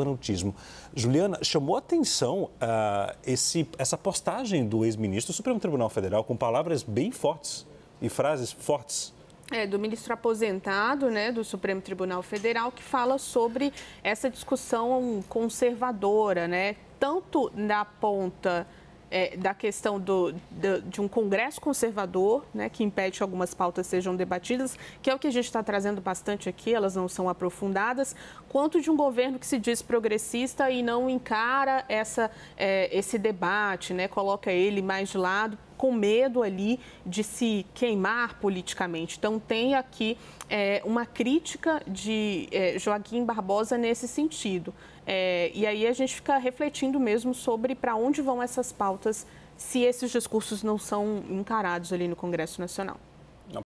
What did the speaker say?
anotismo, Juliana, chamou atenção uh, esse, essa postagem do ex-ministro do Supremo Tribunal Federal com palavras bem fortes e frases fortes. É, do ministro aposentado né, do Supremo Tribunal Federal, que fala sobre essa discussão conservadora, né, tanto na ponta é, da questão do, do, de um Congresso conservador, né, que impede que algumas pautas sejam debatidas, que é o que a gente está trazendo bastante aqui, elas não são aprofundadas, quanto de um governo que se diz progressista e não encara essa, é, esse debate, né, coloca ele mais de lado com medo ali de se queimar politicamente. Então, tem aqui é, uma crítica de é, Joaquim Barbosa nesse sentido. É, e aí a gente fica refletindo mesmo sobre para onde vão essas pautas se esses discursos não são encarados ali no Congresso Nacional.